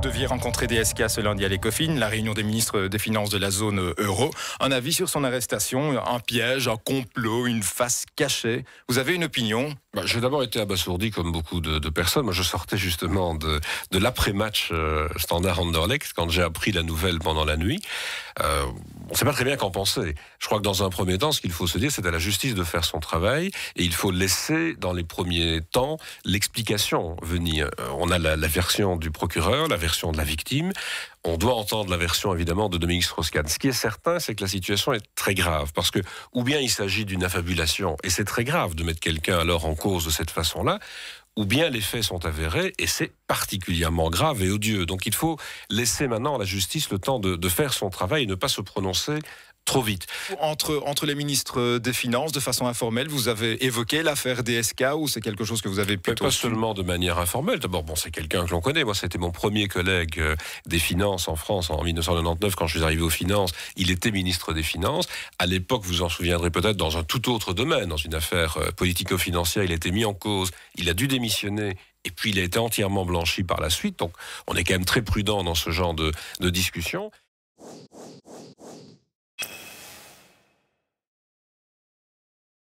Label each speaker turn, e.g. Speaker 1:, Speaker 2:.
Speaker 1: vous deviez rencontrer DSK ce lundi à l'Ecofin, la réunion des ministres des Finances de la zone euro. Un avis sur son arrestation, un piège, un complot, une face cachée. Vous avez une opinion
Speaker 2: bah, j'ai d'abord été abasourdi comme beaucoup de, personnes. Moi, je sortais justement de, l'après-match euh, standard Anderlecht quand j'ai appris la nouvelle pendant la nuit. Euh, on ne sait pas très bien qu'en penser. Je crois que dans un premier temps, ce qu'il faut se dire, c'est à la justice de faire son travail et il faut laisser dans les premiers temps l'explication venir. Euh, on a la, la version du procureur, la version de la victime. On doit entendre la version évidemment de Dominique Strauss-Kahn. Ce qui est certain, c'est que la situation est très grave parce que ou bien il s'agit d'une affabulation et c'est très grave de mettre quelqu'un alors en de cette façon-là, ou bien les faits sont avérés et c'est particulièrement grave et odieux. Donc il faut laisser maintenant à la justice le temps de, de faire son travail et ne pas se prononcer trop vite. Entre, entre les ministres des Finances, de façon informelle, vous avez évoqué l'affaire DSK ou c'est quelque chose que vous avez plutôt... pas seulement de manière informelle. D'abord, bon, c'est quelqu'un que l'on connaît. Moi, c'était mon premier collègue euh, des Finances en France en 1999, quand je suis arrivé aux Finances. Il était ministre des Finances. À l'époque, vous en souviendrez peut-être, dans un tout autre domaine, dans une affaire euh, politico-financière, il était mis en cause. Il a dû démissionner et puis il a été entièrement blanchi par la suite. Donc on est quand même très prudent dans ce genre de, de discussion.